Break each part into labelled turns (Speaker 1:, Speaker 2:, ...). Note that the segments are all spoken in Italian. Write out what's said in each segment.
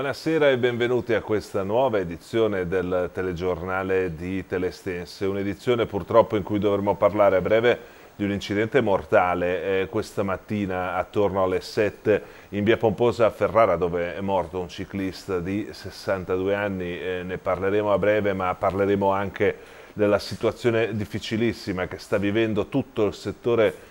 Speaker 1: Buonasera e benvenuti a questa nuova edizione del telegiornale di Telestense, un'edizione purtroppo in cui dovremo parlare a breve di un incidente mortale eh, questa mattina attorno alle 7 in via Pomposa a Ferrara dove è morto un ciclista di 62 anni, eh, ne parleremo a breve ma parleremo anche della situazione difficilissima che sta vivendo tutto il settore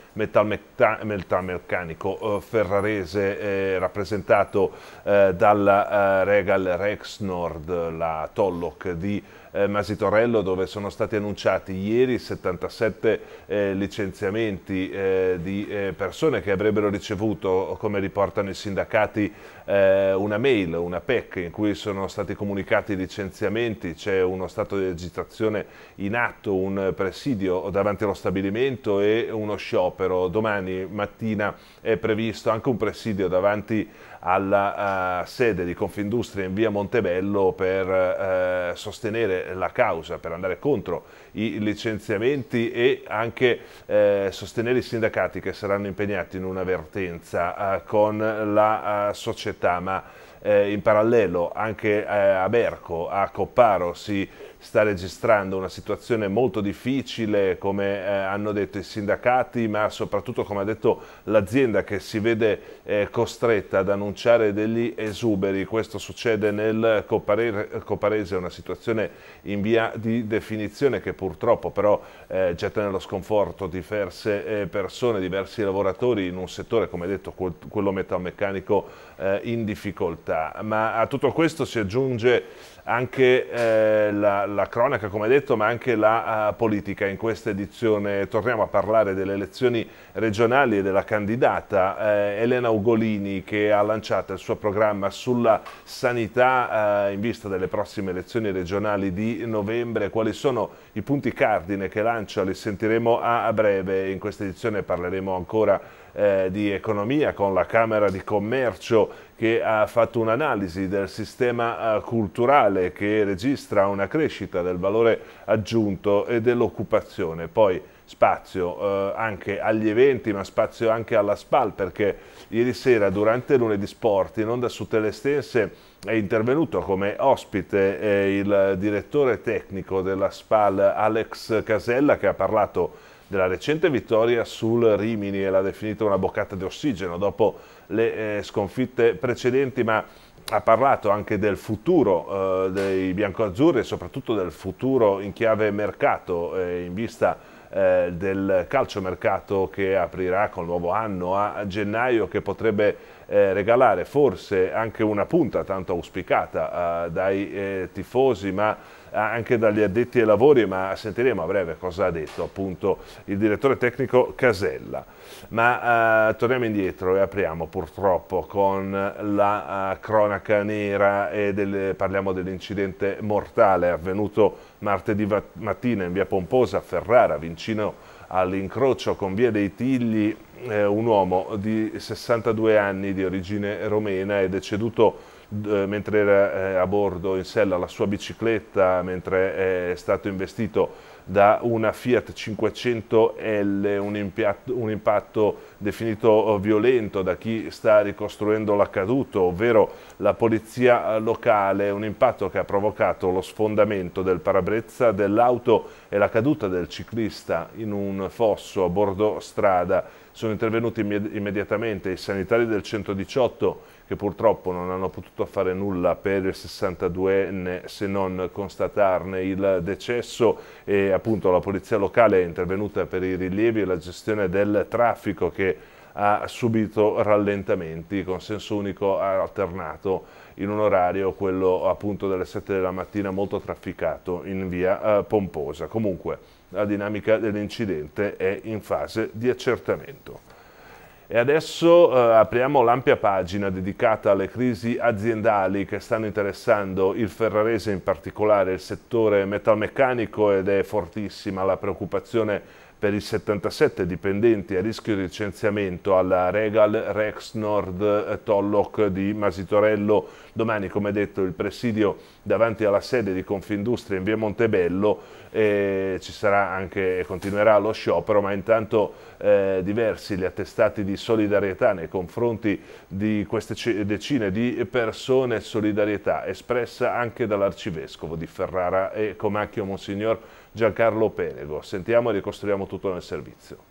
Speaker 1: metalmeccanico eh, ferrarese eh, rappresentato eh, dal eh, Regal Rexnord, la Tollock di eh, Masitorello dove sono stati annunciati ieri 77 eh, licenziamenti eh, di eh, persone che avrebbero ricevuto, come riportano i sindacati, eh, una mail, una PEC in cui sono stati comunicati i licenziamenti, c'è uno stato di agitazione in atto, un presidio davanti allo stabilimento e uno sciopero. Domani mattina è previsto anche un presidio davanti alla uh, sede di Confindustria in via Montebello per uh, sostenere la causa, per andare contro i licenziamenti e anche uh, sostenere i sindacati che saranno impegnati in una vertenza con la società. Ma in parallelo anche a Berco, a Copparo si sta registrando una situazione molto difficile, come eh, hanno detto i sindacati, ma soprattutto come ha detto l'azienda che si vede eh, costretta ad annunciare degli esuberi. Questo succede nel Copare Coparese, una situazione in via di definizione che purtroppo però eh, getta nello sconforto diverse eh, persone, diversi lavoratori in un settore, come detto, quel, quello metalmeccanico eh, in difficoltà. Ma a tutto questo si aggiunge anche eh, la la cronaca, come detto, ma anche la uh, politica. In questa edizione torniamo a parlare delle elezioni regionali e della candidata eh, Elena Ugolini che ha lanciato il suo programma sulla sanità eh, in vista delle prossime elezioni regionali di novembre. Quali sono i punti cardine che lancia? Li sentiremo a, a breve. In questa edizione parleremo ancora eh, di economia, con la Camera di Commercio che ha fatto un'analisi del sistema eh, culturale che registra una crescita del valore aggiunto e dell'occupazione. Poi spazio eh, anche agli eventi ma spazio anche alla SPAL perché ieri sera durante lunedì sport in onda su Telestense è intervenuto come ospite eh, il direttore tecnico della SPAL Alex Casella che ha parlato della recente vittoria sul Rimini e l'ha definita una boccata di ossigeno dopo le eh, sconfitte precedenti, ma ha parlato anche del futuro eh, dei biancoazzurri e soprattutto del futuro in chiave mercato eh, in vista eh, del calciomercato che aprirà col nuovo anno a gennaio che potrebbe eh, regalare forse anche una punta tanto auspicata eh, dai eh, tifosi ma anche dagli addetti ai lavori, ma sentiremo a breve cosa ha detto appunto il direttore tecnico Casella. Ma eh, torniamo indietro e apriamo purtroppo con la eh, cronaca nera e del, parliamo dell'incidente mortale avvenuto martedì mattina in via Pomposa a Ferrara, vicino all'incrocio con Via dei Tigli eh, un uomo di 62 anni di origine romena è deceduto eh, mentre era eh, a bordo in sella la sua bicicletta mentre è stato investito da una Fiat 500L, un, impatto, un impatto definito eh, violento da chi sta ricostruendo l'accaduto, ovvero la polizia locale, un impatto che ha provocato lo sfondamento del parabrezza dell'auto e la caduta del ciclista in un fosso a bordo strada. Sono intervenuti immediatamente i sanitari del 118 che purtroppo non hanno potuto fare nulla per il 62enne se non constatarne il decesso e appunto la polizia locale è intervenuta per i rilievi e la gestione del traffico che ha subito rallentamenti con senso unico alternato in un orario, quello appunto delle 7 della mattina, molto trafficato in via eh, Pomposa. Comunque la dinamica dell'incidente è in fase di accertamento. E adesso eh, apriamo l'ampia pagina dedicata alle crisi aziendali che stanno interessando il ferrarese, in particolare il settore metalmeccanico ed è fortissima la preoccupazione per i 77 dipendenti a rischio di licenziamento alla Regal Rex Nord eh, Tolloc di Masitorello. Domani, come detto, il presidio davanti alla sede di Confindustria in via Montebello eh, ci sarà anche, continuerà lo sciopero, ma intanto eh, diversi gli attestati di solidarietà nei confronti di queste decine di persone, solidarietà espressa anche dall'arcivescovo di Ferrara e Comacchio Monsignor Giancarlo Pelego. Sentiamo e ricostruiamo tutto nel servizio.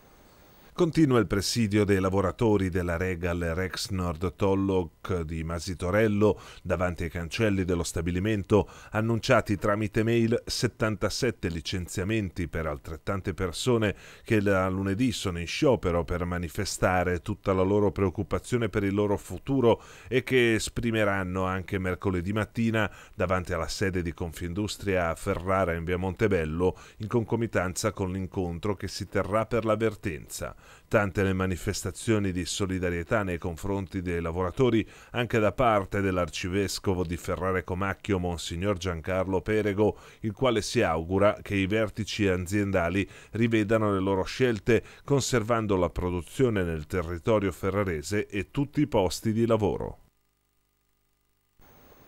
Speaker 1: Continua il presidio dei lavoratori della Regal Rex Nord Tolloc di Masitorello davanti ai cancelli dello stabilimento, annunciati tramite mail 77 licenziamenti per altrettante persone che da lunedì sono in sciopero per manifestare tutta la loro preoccupazione per il loro futuro e che esprimeranno anche mercoledì mattina davanti alla sede di Confindustria a Ferrara in via Montebello in concomitanza con l'incontro che si terrà per l'avvertenza. Tante le manifestazioni di solidarietà nei confronti dei lavoratori anche da parte dell'arcivescovo di Ferrare Comacchio, Monsignor Giancarlo Perego, il quale si augura che i vertici aziendali rivedano le loro scelte conservando la produzione nel territorio ferrarese e tutti i posti di lavoro.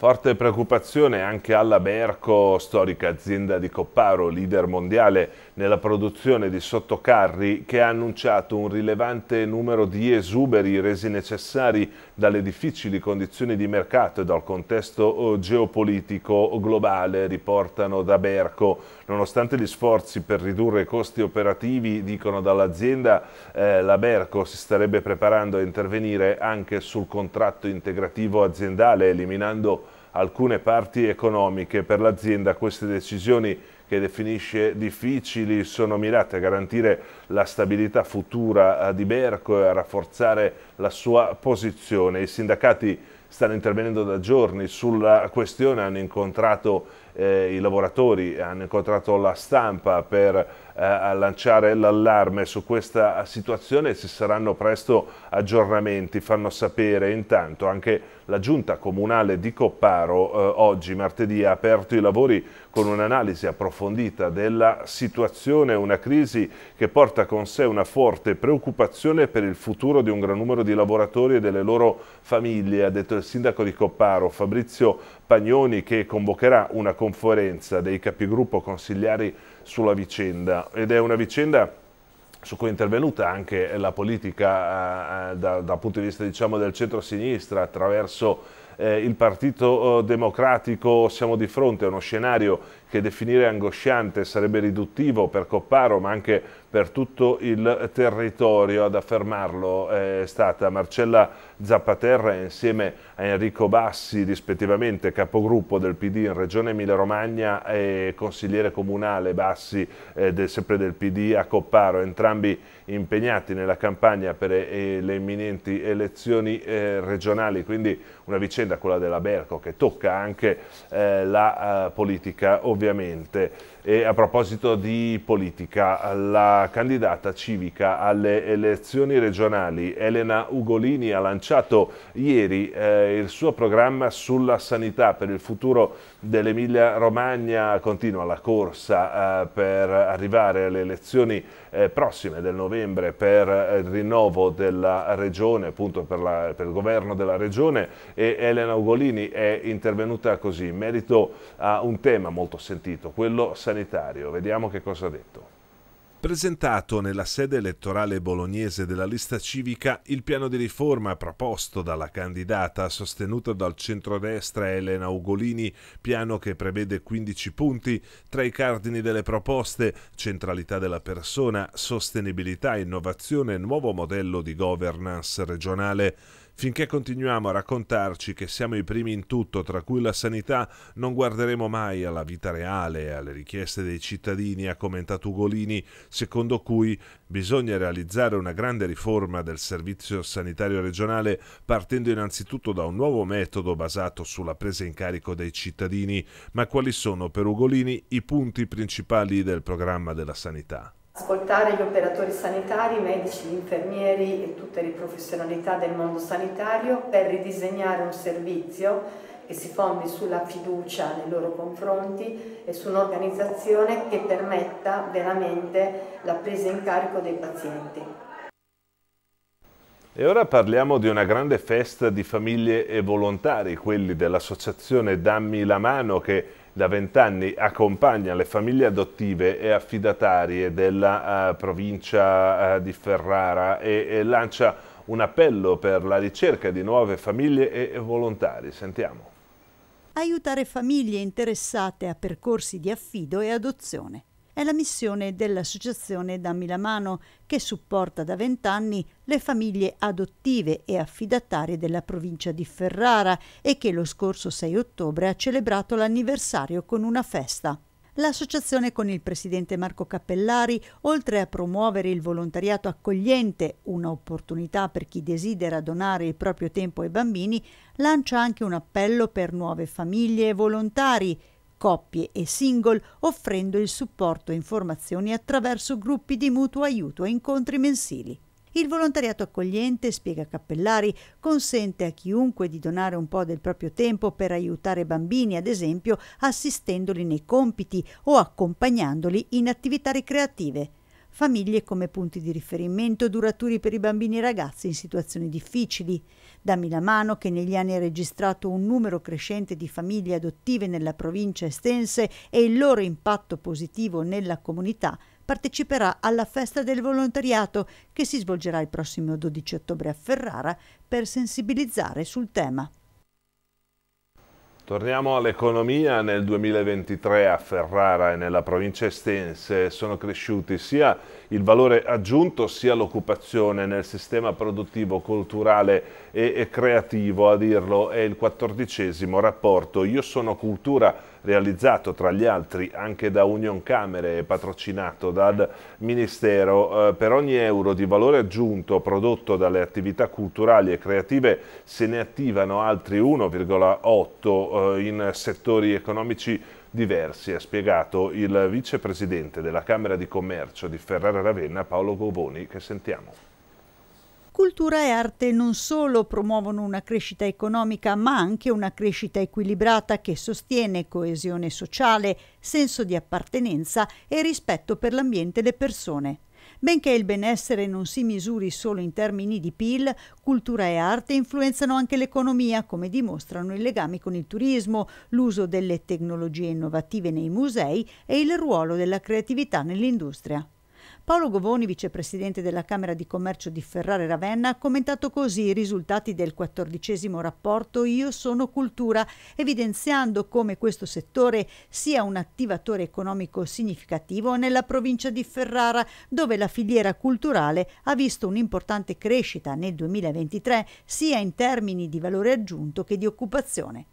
Speaker 1: Forte preoccupazione anche alla Berco, storica azienda di Copparo, leader mondiale nella produzione di sottocarri, che ha annunciato un rilevante numero di esuberi resi necessari dalle difficili condizioni di mercato e dal contesto eh, geopolitico globale, riportano da Berco nonostante gli sforzi per ridurre i costi operativi, dicono dall'azienda, eh, la Berco si starebbe preparando a intervenire anche sul contratto integrativo aziendale, eliminando alcune parti economiche. Per l'azienda queste decisioni che definisce difficili sono mirate a garantire la stabilità futura eh, di Berco e a rafforzare la sua posizione. I sindacati stanno intervenendo da giorni sulla questione, hanno incontrato eh, i lavoratori hanno incontrato la stampa per eh, lanciare l'allarme su questa situazione ci saranno presto aggiornamenti, fanno sapere intanto anche la giunta comunale di Copparo eh, oggi martedì ha aperto i lavori con un'analisi approfondita della situazione, una crisi che porta con sé una forte preoccupazione per il futuro di un gran numero di lavoratori e delle loro famiglie, ha detto il sindaco di Copparo Fabrizio Pagnoni che convocherà una conferenza dei capigruppo consigliari sulla vicenda ed è una vicenda su cui è intervenuta anche la politica eh, eh dal da punto di vista diciamo, del centro-sinistra attraverso eh, il Partito eh, Democratico siamo di fronte a uno scenario che definire angosciante sarebbe riduttivo per Copparo ma anche per tutto il territorio ad affermarlo eh, è stata Marcella Zappaterra insieme a Enrico Bassi rispettivamente capogruppo del PD in Regione Emilia Romagna e consigliere comunale Bassi eh, del, sempre del PD a Copparo entrambi impegnati nella campagna per eh, le imminenti elezioni eh, regionali quindi una vicenda quella della Berco che tocca anche eh, la eh, politica ovviamente ovviamente e a proposito di politica, la candidata civica alle elezioni regionali Elena Ugolini ha lanciato ieri eh, il suo programma sulla sanità per il futuro dell'Emilia Romagna. Continua la corsa eh, per arrivare alle elezioni eh, prossime del novembre per eh, il rinnovo della regione, appunto per, la, per il governo della regione e Elena Ugolini è intervenuta così in merito a un tema molto sentito, quello sanitario sanitario. Vediamo che cosa ha detto. Presentato nella sede elettorale bolognese della lista civica, il piano di riforma proposto dalla candidata sostenuta dal centrodestra Elena Ugolini, piano che prevede 15 punti tra i cardini delle proposte, centralità della persona, sostenibilità, innovazione e nuovo modello di governance regionale. Finché continuiamo a raccontarci che siamo i primi in tutto, tra cui la sanità, non guarderemo mai alla vita reale, alle richieste dei cittadini, ha commentato Ugolini, secondo cui bisogna realizzare una grande riforma del servizio sanitario regionale partendo innanzitutto da un nuovo metodo basato sulla presa in carico dei cittadini. Ma quali sono per Ugolini i punti principali del programma della sanità?
Speaker 2: ascoltare gli operatori sanitari, i medici, gli infermieri e tutte le professionalità del mondo sanitario per ridisegnare un servizio che si fondi sulla fiducia nei loro confronti e su un'organizzazione che permetta veramente la presa in carico dei pazienti.
Speaker 1: E ora parliamo di una grande festa di famiglie e volontari, quelli dell'associazione Dammi la Mano che da vent'anni accompagna le famiglie adottive e affidatarie della uh, provincia uh, di Ferrara e, e lancia un appello per la ricerca di nuove famiglie e, e volontari. Sentiamo.
Speaker 2: Aiutare famiglie interessate a percorsi di affido e adozione. È la missione dell'associazione Dammi la mano, che supporta da vent'anni le famiglie adottive e affidatarie della provincia di Ferrara e che lo scorso 6 ottobre ha celebrato l'anniversario con una festa. L'associazione con il presidente Marco Cappellari, oltre a promuovere il volontariato accogliente, un'opportunità per chi desidera donare il proprio tempo ai bambini, lancia anche un appello per nuove famiglie e volontari coppie e single, offrendo il supporto e informazioni attraverso gruppi di mutuo aiuto e incontri mensili. Il volontariato accogliente, spiega Cappellari, consente a chiunque di donare un po' del proprio tempo per aiutare bambini, ad esempio assistendoli nei compiti o accompagnandoli in attività ricreative famiglie come punti di riferimento duraturi per i bambini e ragazzi in situazioni difficili. Da Milamano, che negli anni ha registrato un numero crescente di famiglie adottive nella provincia estense e il loro impatto positivo nella comunità, parteciperà alla festa del volontariato che si svolgerà il prossimo 12 ottobre a Ferrara per sensibilizzare sul tema.
Speaker 1: Torniamo all'economia. Nel 2023 a Ferrara e nella provincia estense sono cresciuti sia il valore aggiunto sia l'occupazione nel sistema produttivo, culturale e creativo. A dirlo è il quattordicesimo rapporto Io sono cultura realizzato tra gli altri anche da Union Camere e patrocinato dal Ministero, eh, per ogni euro di valore aggiunto prodotto dalle attività culturali e creative se ne attivano altri 1,8 eh, in settori economici diversi, ha spiegato il vicepresidente della Camera di Commercio di Ferrara Ravenna Paolo Govoni che sentiamo.
Speaker 2: Cultura e arte non solo promuovono una crescita economica, ma anche una crescita equilibrata che sostiene coesione sociale, senso di appartenenza e rispetto per l'ambiente e le persone. Benché il benessere non si misuri solo in termini di PIL, cultura e arte influenzano anche l'economia, come dimostrano i legami con il turismo, l'uso delle tecnologie innovative nei musei e il ruolo della creatività nell'industria. Paolo Govoni, vicepresidente della Camera di Commercio di Ferrara e Ravenna, ha commentato così i risultati del quattordicesimo rapporto Io sono cultura, evidenziando come questo settore sia un attivatore economico significativo nella provincia di Ferrara, dove la filiera culturale ha visto un'importante crescita nel 2023 sia in termini di valore aggiunto che di occupazione.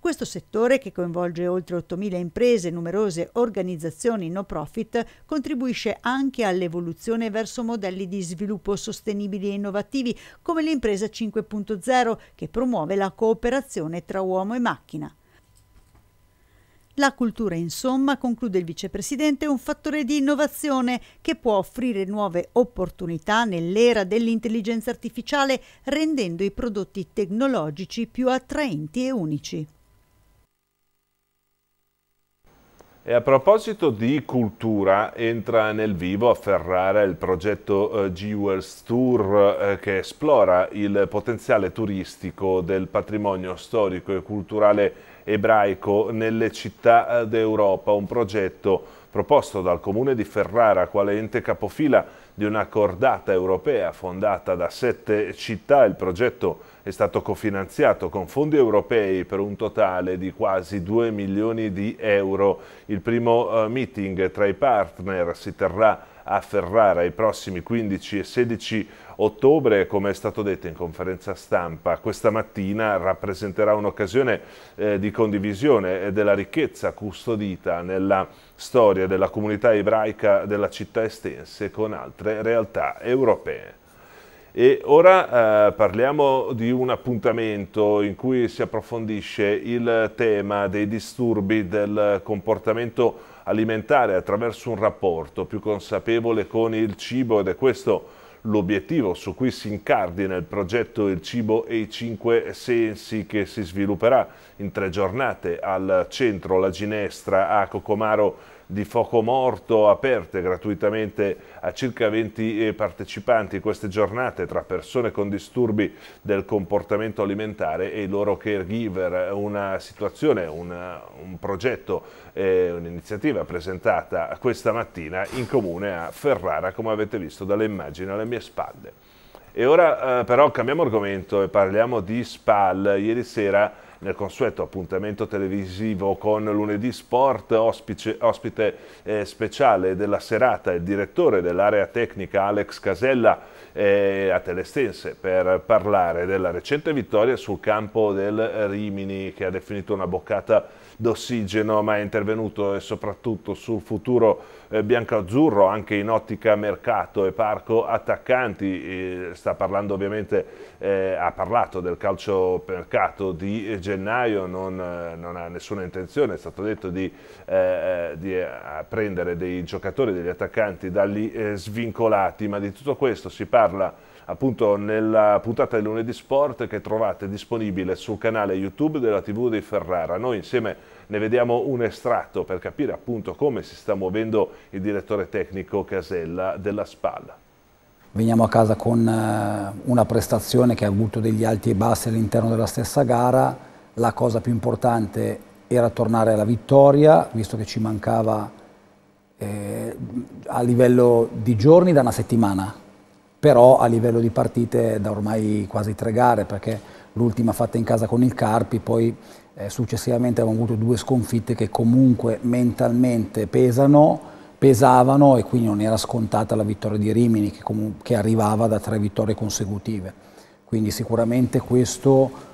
Speaker 2: Questo settore, che coinvolge oltre 8.000 imprese e numerose organizzazioni no profit, contribuisce anche all'evoluzione verso modelli di sviluppo sostenibili e innovativi, come l'impresa 5.0, che promuove la cooperazione tra uomo e macchina. La cultura, insomma, conclude il vicepresidente, è un fattore di innovazione che può offrire nuove opportunità nell'era dell'intelligenza artificiale, rendendo i prodotti tecnologici più attraenti e unici.
Speaker 1: E a proposito di cultura, entra nel vivo a Ferrara il progetto eh, Jewels Tour eh, che esplora il potenziale turistico del patrimonio storico e culturale ebraico nelle città eh, d'Europa, un progetto proposto dal comune di Ferrara quale ente capofila di una cordata europea fondata da sette città. Il progetto è stato cofinanziato con fondi europei per un totale di quasi 2 milioni di euro. Il primo eh, meeting tra i partner si terrà a Ferrara i prossimi 15 e 16 ottobre, come è stato detto in conferenza stampa questa mattina, rappresenterà un'occasione eh, di condivisione della ricchezza custodita nella storia della comunità ebraica della città estense con altre realtà europee. E ora eh, parliamo di un appuntamento in cui si approfondisce il tema dei disturbi del comportamento alimentare attraverso un rapporto più consapevole con il cibo ed è questo l'obiettivo su cui si incardina il progetto Il cibo e i cinque sensi che si svilupperà in tre giornate al centro La Ginestra a Cocomaro di fuoco morto aperte gratuitamente a circa 20 eh, partecipanti queste giornate tra persone con disturbi del comportamento alimentare e i loro caregiver. Una situazione, una, un progetto, eh, un'iniziativa presentata questa mattina in comune a Ferrara, come avete visto dalle immagini alle mie spalle. E ora eh, però cambiamo argomento e parliamo di SPAL. Ieri sera nel consueto appuntamento televisivo con lunedì sport, ospice, ospite eh, speciale della serata, il direttore dell'area tecnica Alex Casella eh, a Telestense per parlare della recente vittoria sul campo del Rimini che ha definito una boccata d'ossigeno, ma è intervenuto e eh, soprattutto sul futuro eh, bianco-azzurro, anche in ottica mercato e parco attaccanti. Eh, sta parlando ovviamente, eh, ha parlato del calcio mercato di gennaio, non, eh, non ha nessuna intenzione, è stato detto di, eh, di prendere dei giocatori, degli attaccanti dagli svincolati, ma di tutto questo si parla appunto nella puntata di lunedì sport che trovate disponibile sul canale YouTube della TV di Ferrara. Noi insieme ne vediamo un estratto per capire appunto come si sta muovendo il direttore tecnico Casella della Spalla.
Speaker 3: Veniamo a casa con eh, una prestazione che ha avuto degli alti e bassi all'interno della stessa gara. La cosa più importante era tornare alla vittoria, visto che ci mancava eh, a livello di giorni da una settimana però a livello di partite da ormai quasi tre gare, perché l'ultima fatta in casa con il Carpi, poi eh, successivamente abbiamo avuto due sconfitte che comunque mentalmente pesano, pesavano e quindi non era scontata la vittoria di Rimini che, che arrivava da tre vittorie consecutive. Quindi sicuramente questo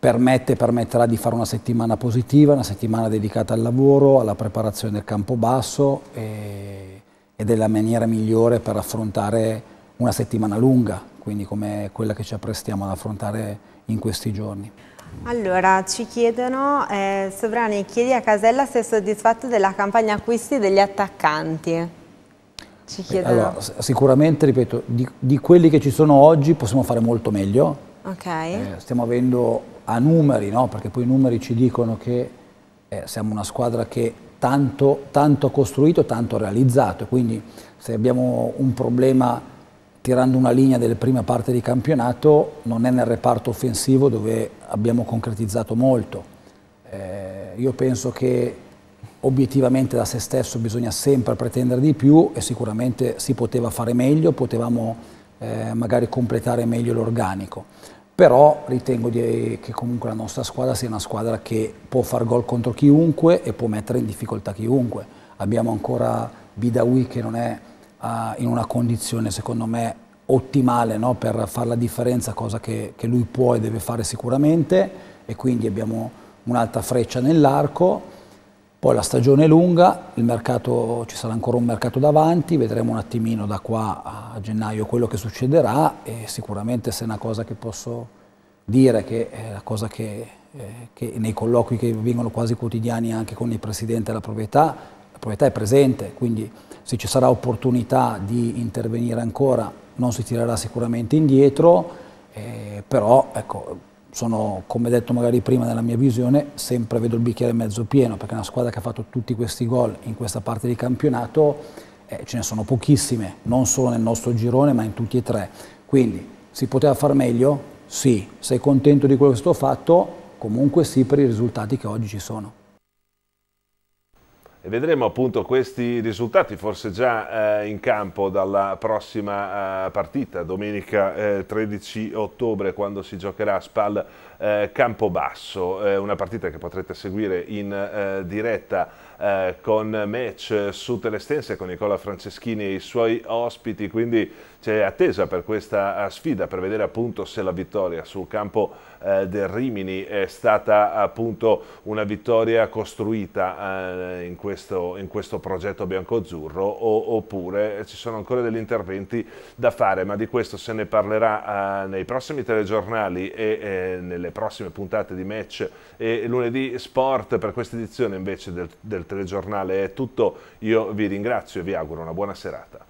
Speaker 3: permette permetterà di fare una settimana positiva, una settimana dedicata al lavoro, alla preparazione del campo basso e, eh, ed è la maniera migliore per affrontare una settimana lunga, quindi come quella che ci apprestiamo ad affrontare in questi giorni.
Speaker 2: Allora, ci chiedono, eh, Sovrani, chiedi a Casella se è soddisfatto della campagna acquisti degli attaccanti. Ci chiedono. Allora,
Speaker 3: sicuramente, ripeto, di, di, quelli che ci sono oggi possiamo fare molto meglio.
Speaker 2: Okay. Eh,
Speaker 3: stiamo avendo a numeri, no? perché poi i numeri ci dicono che eh, siamo una squadra che tanto, tanto ha costruito, tanto ha realizzato, quindi se abbiamo un problema tirando una linea delle prime parti di campionato, non è nel reparto offensivo dove abbiamo concretizzato molto. Eh, io penso che obiettivamente da se stesso bisogna sempre pretendere di più e sicuramente si poteva fare meglio, potevamo eh, magari completare meglio l'organico. Però ritengo di, che comunque la nostra squadra sia una squadra che può far gol contro chiunque e può mettere in difficoltà chiunque. Abbiamo ancora Bidawi che non è eh, in una condizione secondo me ottimale no? per fare la differenza, cosa che, che, lui può e deve fare sicuramente e quindi abbiamo un'alta freccia nell'arco. Poi la stagione è lunga, mercato, ci sarà ancora un mercato davanti, vedremo un attimino da qua a gennaio quello che succederà e sicuramente se è una cosa che posso dire, che è la cosa che, eh, che nei colloqui che vengono quasi quotidiani anche con il Presidente della proprietà, proprietà è presente, quindi se ci sarà opportunità di intervenire ancora non si tirerà sicuramente indietro, eh, però ecco, sono, come detto magari prima nella mia visione, sempre vedo il bicchiere mezzo pieno, perché una squadra che ha fatto tutti questi gol in questa parte di campionato eh, ce ne sono pochissime, non solo nel nostro girone ma in tutti e tre. Quindi si poteva far meglio? Sì. Sei contento di quello che sto fatto? Comunque sì per i risultati che oggi ci sono.
Speaker 1: E vedremo appunto questi risultati forse già eh, in campo dalla prossima eh, partita, domenica eh, 13 ottobre quando si giocherà a Spal eh, Campobasso, eh, una partita che potrete seguire in eh, diretta con match su Telestense con Nicola Franceschini e i suoi ospiti, quindi c'è attesa per questa eh, sfida per vedere appunto se la vittoria sul campo eh, del Rimini è stata appunto una vittoria costruita eh, in, questo, in, questo, progetto biancozzurro o, oppure ci sono ancora degli interventi da fare ma di questo se ne parlerà eh, nei prossimi telegiornali e eh, nelle prossime puntate di match e lunedì sport per questa edizione invece del, del telegiornale è tutto io vi ringrazio e vi auguro una buona serata